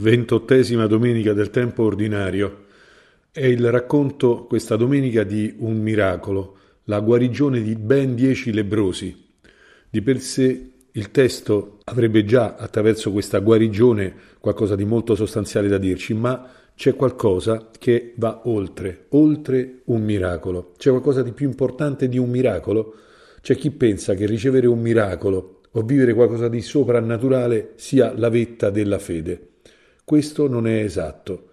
ventottesima domenica del tempo ordinario. È il racconto questa domenica di un miracolo, la guarigione di ben dieci lebrosi. Di per sé il testo avrebbe già attraverso questa guarigione qualcosa di molto sostanziale da dirci, ma c'è qualcosa che va oltre, oltre un miracolo. C'è qualcosa di più importante di un miracolo? C'è chi pensa che ricevere un miracolo o vivere qualcosa di soprannaturale sia la vetta della fede. Questo non è esatto.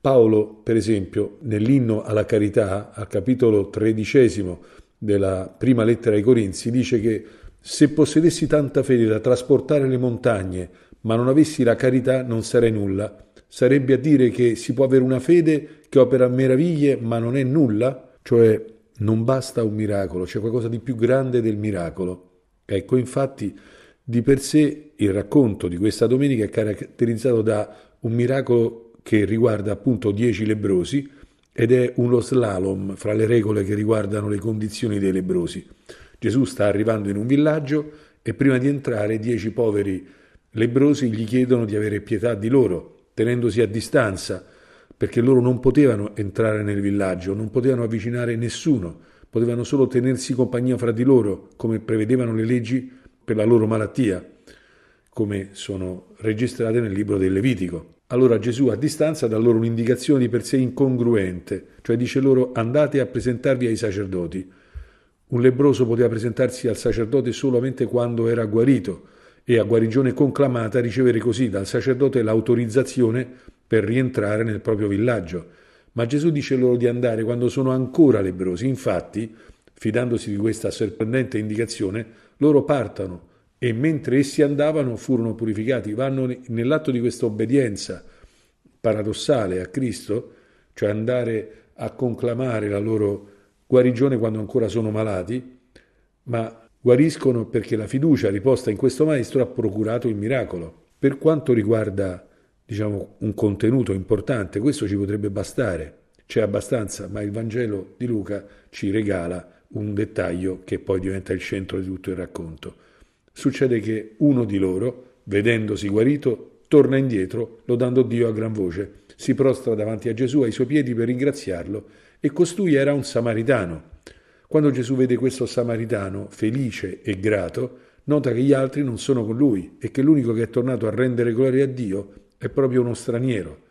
Paolo, per esempio, nell'inno alla carità, al capitolo tredicesimo della prima lettera ai Corinzi, dice che se possedessi tanta fede da trasportare le montagne, ma non avessi la carità, non sarei nulla. Sarebbe a dire che si può avere una fede che opera meraviglie, ma non è nulla? Cioè, non basta un miracolo, c'è qualcosa di più grande del miracolo. Ecco, infatti, di per sé il racconto di questa domenica è caratterizzato da un miracolo che riguarda appunto dieci lebrosi ed è uno slalom fra le regole che riguardano le condizioni dei lebrosi. Gesù sta arrivando in un villaggio e prima di entrare dieci poveri lebrosi gli chiedono di avere pietà di loro, tenendosi a distanza, perché loro non potevano entrare nel villaggio, non potevano avvicinare nessuno, potevano solo tenersi compagnia fra di loro, come prevedevano le leggi per la loro malattia come sono registrate nel libro del Levitico. Allora Gesù a distanza dà loro un'indicazione di per sé incongruente, cioè dice loro andate a presentarvi ai sacerdoti. Un lebroso poteva presentarsi al sacerdote solamente quando era guarito e a guarigione conclamata ricevere così dal sacerdote l'autorizzazione per rientrare nel proprio villaggio. Ma Gesù dice loro di andare quando sono ancora lebrosi. Infatti, fidandosi di questa sorprendente indicazione, loro partono e mentre essi andavano furono purificati. Vanno nell'atto di questa obbedienza paradossale a Cristo, cioè andare a conclamare la loro guarigione quando ancora sono malati, ma guariscono perché la fiducia riposta in questo Maestro ha procurato il miracolo. Per quanto riguarda diciamo, un contenuto importante, questo ci potrebbe bastare, c'è abbastanza, ma il Vangelo di Luca ci regala un dettaglio che poi diventa il centro di tutto il racconto succede che uno di loro, vedendosi guarito, torna indietro, lodando Dio a gran voce, si prostra davanti a Gesù ai suoi piedi per ringraziarlo, e costui era un samaritano. Quando Gesù vede questo samaritano felice e grato, nota che gli altri non sono con lui e che l'unico che è tornato a rendere gloria a Dio è proprio uno straniero.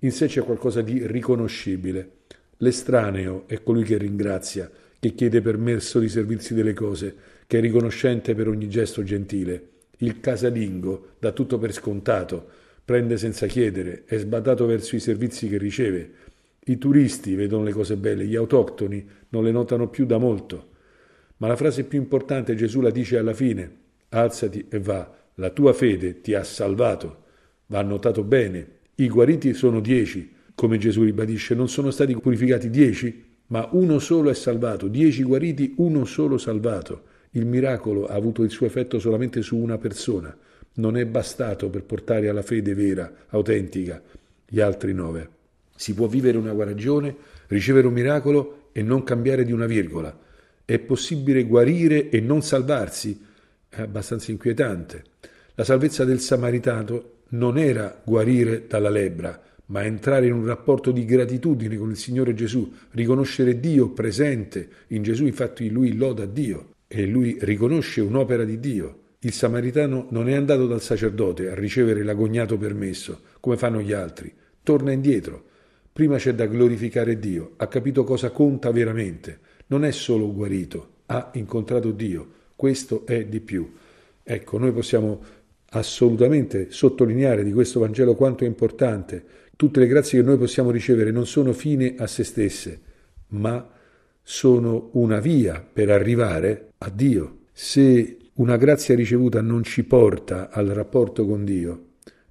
In sé c'è qualcosa di riconoscibile. L'estraneo è colui che ringrazia, che chiede permesso di servirsi delle cose, che è riconoscente per ogni gesto gentile. Il casalingo dà tutto per scontato, prende senza chiedere, è sbadato verso i servizi che riceve. I turisti vedono le cose belle, gli autoctoni non le notano più da molto. Ma la frase più importante Gesù la dice alla fine, alzati e va, la tua fede ti ha salvato. Va notato bene, i guariti sono dieci, come Gesù ribadisce, non sono stati purificati dieci? ma uno solo è salvato, dieci guariti, uno solo salvato. Il miracolo ha avuto il suo effetto solamente su una persona, non è bastato per portare alla fede vera, autentica, gli altri nove. Si può vivere una guarigione, ricevere un miracolo e non cambiare di una virgola. È possibile guarire e non salvarsi? È abbastanza inquietante. La salvezza del Samaritano non era guarire dalla lebbra, ma entrare in un rapporto di gratitudine con il Signore Gesù, riconoscere Dio presente in Gesù, infatti lui loda Dio e lui riconosce un'opera di Dio. Il samaritano non è andato dal sacerdote a ricevere l'agognato permesso, come fanno gli altri, torna indietro. Prima c'è da glorificare Dio, ha capito cosa conta veramente, non è solo guarito, ha incontrato Dio, questo è di più. Ecco, noi possiamo assolutamente sottolineare di questo Vangelo quanto è importante. Tutte le grazie che noi possiamo ricevere non sono fine a se stesse, ma sono una via per arrivare a Dio. Se una grazia ricevuta non ci porta al rapporto con Dio,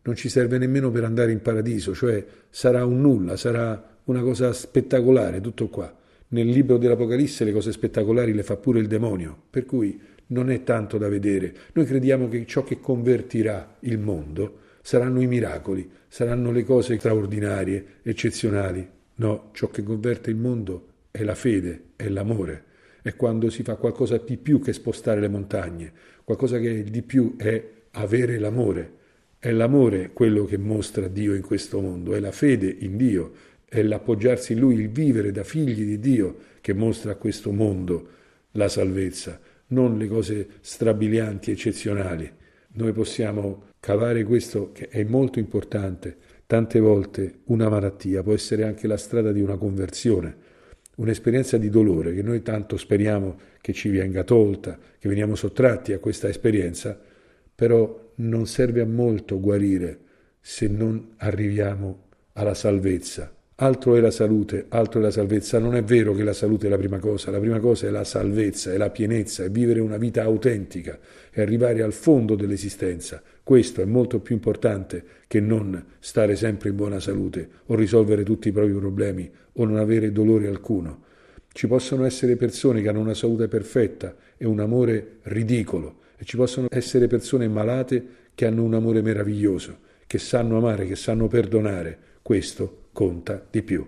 non ci serve nemmeno per andare in paradiso, cioè sarà un nulla, sarà una cosa spettacolare, tutto qua. Nel libro dell'Apocalisse le cose spettacolari le fa pure il demonio, per cui non è tanto da vedere. Noi crediamo che ciò che convertirà il mondo saranno i miracoli, saranno le cose straordinarie, eccezionali. No, ciò che converte il mondo è la fede, è l'amore, è quando si fa qualcosa di più che spostare le montagne, qualcosa che di più è avere l'amore. È l'amore quello che mostra Dio in questo mondo, è la fede in Dio, è l'appoggiarsi in Lui, il vivere da figli di Dio che mostra a questo mondo la salvezza non le cose strabilianti, eccezionali. Noi possiamo cavare questo, che è molto importante. Tante volte una malattia può essere anche la strada di una conversione, un'esperienza di dolore che noi tanto speriamo che ci venga tolta, che veniamo sottratti a questa esperienza, però non serve a molto guarire se non arriviamo alla salvezza Altro è la salute, altro è la salvezza. Non è vero che la salute è la prima cosa, la prima cosa è la salvezza, è la pienezza, è vivere una vita autentica, è arrivare al fondo dell'esistenza. Questo è molto più importante che non stare sempre in buona salute o risolvere tutti i propri problemi o non avere dolore alcuno. Ci possono essere persone che hanno una salute perfetta e un amore ridicolo e ci possono essere persone malate che hanno un amore meraviglioso, che sanno amare, che sanno perdonare. Questo conta di più.